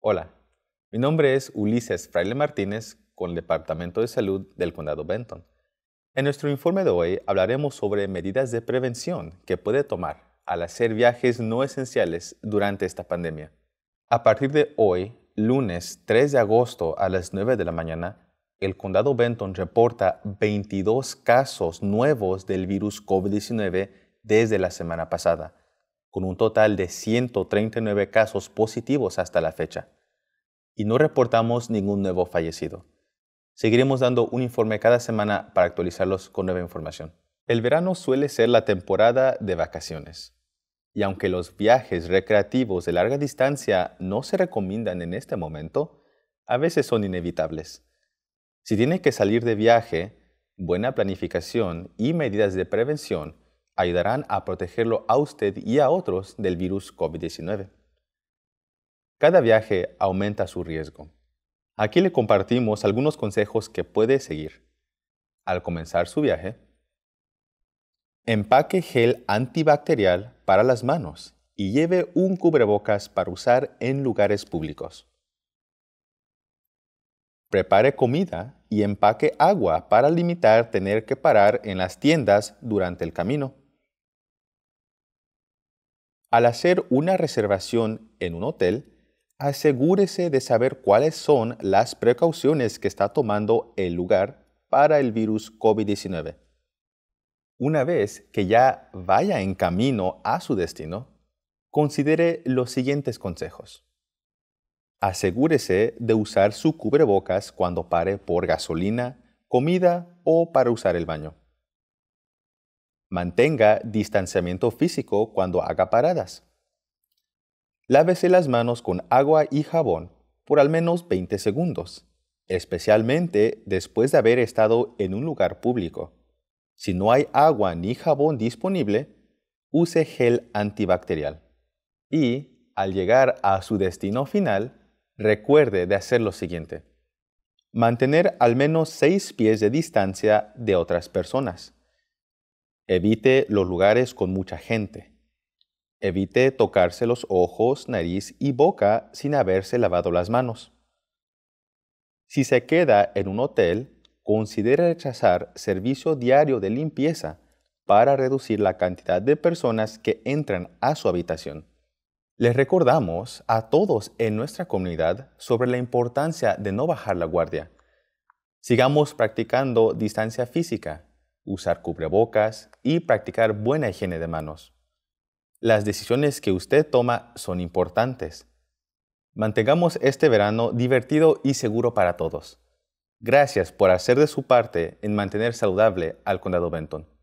Hola, mi nombre es Ulises Fraile Martínez con el Departamento de Salud del Condado Benton. En nuestro informe de hoy hablaremos sobre medidas de prevención que puede tomar al hacer viajes no esenciales durante esta pandemia. A partir de hoy, lunes 3 de agosto a las 9 de la mañana, el condado Benton reporta 22 casos nuevos del virus COVID-19 desde la semana pasada con un total de 139 casos positivos hasta la fecha. Y no reportamos ningún nuevo fallecido. Seguiremos dando un informe cada semana para actualizarlos con nueva información. El verano suele ser la temporada de vacaciones. Y aunque los viajes recreativos de larga distancia no se recomiendan en este momento, a veces son inevitables. Si tiene que salir de viaje, buena planificación y medidas de prevención ayudarán a protegerlo a usted y a otros del virus COVID-19. Cada viaje aumenta su riesgo. Aquí le compartimos algunos consejos que puede seguir. Al comenzar su viaje, empaque gel antibacterial para las manos y lleve un cubrebocas para usar en lugares públicos. Prepare comida y empaque agua para limitar tener que parar en las tiendas durante el camino. Al hacer una reservación en un hotel, asegúrese de saber cuáles son las precauciones que está tomando el lugar para el virus COVID-19. Una vez que ya vaya en camino a su destino, considere los siguientes consejos. Asegúrese de usar su cubrebocas cuando pare por gasolina, comida o para usar el baño. Mantenga distanciamiento físico cuando haga paradas. Lávese las manos con agua y jabón por al menos 20 segundos, especialmente después de haber estado en un lugar público. Si no hay agua ni jabón disponible, use gel antibacterial. Y, al llegar a su destino final, recuerde de hacer lo siguiente. Mantener al menos 6 pies de distancia de otras personas Evite los lugares con mucha gente. Evite tocarse los ojos, nariz y boca sin haberse lavado las manos. Si se queda en un hotel, considere rechazar servicio diario de limpieza para reducir la cantidad de personas que entran a su habitación. Les recordamos a todos en nuestra comunidad sobre la importancia de no bajar la guardia. Sigamos practicando distancia física usar cubrebocas y practicar buena higiene de manos. Las decisiones que usted toma son importantes. Mantengamos este verano divertido y seguro para todos. Gracias por hacer de su parte en mantener saludable al condado Benton.